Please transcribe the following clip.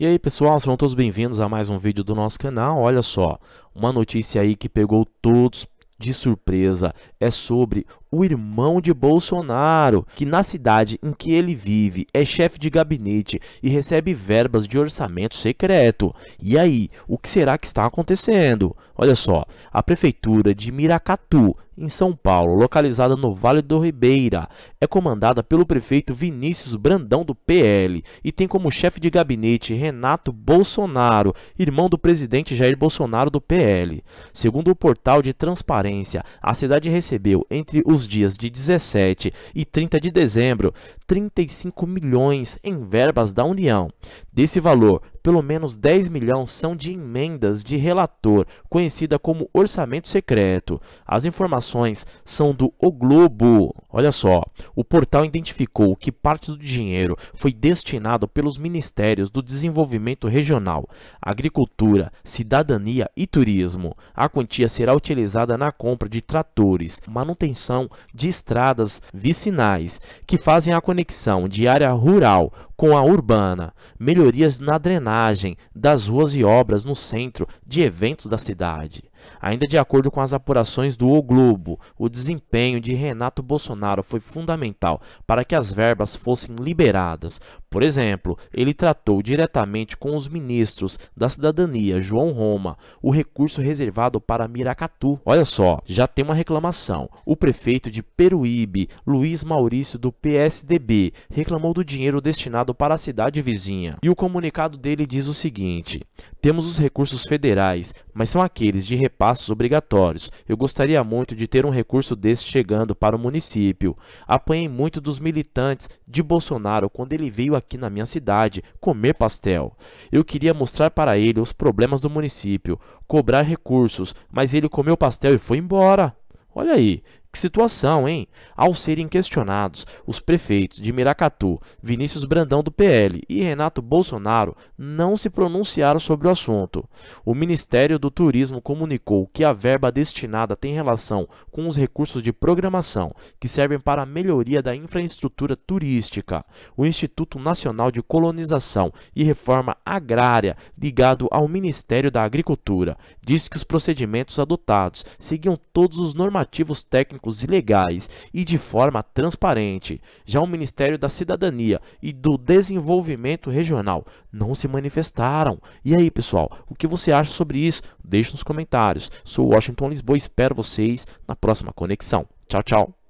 E aí pessoal, sejam todos bem-vindos a mais um vídeo do nosso canal. Olha só, uma notícia aí que pegou todos de surpresa é sobre o irmão de Bolsonaro, que na cidade em que ele vive é chefe de gabinete e recebe verbas de orçamento secreto. E aí, o que será que está acontecendo? Olha só, a prefeitura de Miracatu, em São Paulo, localizada no Vale do Ribeira, é comandada pelo prefeito Vinícius Brandão do PL e tem como chefe de gabinete Renato Bolsonaro, irmão do presidente Jair Bolsonaro do PL. Segundo o portal de transparência, a cidade recebeu entre os nos dias de 17 e 30 de dezembro 35 milhões em verbas da União. Desse valor, pelo menos 10 milhões são de emendas de relator, conhecida como orçamento secreto. As informações são do O Globo. Olha só, o portal identificou que parte do dinheiro foi destinado pelos Ministérios do Desenvolvimento Regional, Agricultura, Cidadania e Turismo. A quantia será utilizada na compra de tratores, manutenção de estradas vicinais que fazem a conexão de área rural com a urbana, melhorias na drenagem das ruas e obras no centro de eventos da cidade. Ainda de acordo com as apurações do O Globo, o desempenho de Renato Bolsonaro foi fundamental para que as verbas fossem liberadas. Por exemplo, ele tratou diretamente com os ministros da Cidadania, João Roma, o recurso reservado para Miracatu. Olha só, já tem uma reclamação. O prefeito de Peruíbe, Luiz Maurício do PSDB, reclamou do dinheiro destinado para a cidade vizinha. E o comunicado dele diz o seguinte: temos os recursos federais, mas são aqueles de repassos obrigatórios. Eu gostaria muito de ter um recurso desse chegando para o município. Apanhei muito dos militantes de Bolsonaro quando ele veio aqui na minha cidade comer pastel. Eu queria mostrar para ele os problemas do município, cobrar recursos, mas ele comeu pastel e foi embora. Olha aí, que situação, hein? Ao serem questionados, os prefeitos de Miracatu, Vinícius Brandão do PL e Renato Bolsonaro não se pronunciaram sobre o assunto. O Ministério do Turismo comunicou que a verba destinada tem relação com os recursos de programação que servem para a melhoria da infraestrutura turística. O Instituto Nacional de Colonização e Reforma Agrária, ligado ao Ministério da Agricultura, disse que os procedimentos adotados seguiam todos os normativos técnicos ilegais e de forma transparente. Já o Ministério da Cidadania e do Desenvolvimento Regional não se manifestaram. E aí, pessoal, o que você acha sobre isso? Deixe nos comentários. Sou Washington Lisboa e espero vocês na próxima conexão. Tchau, tchau.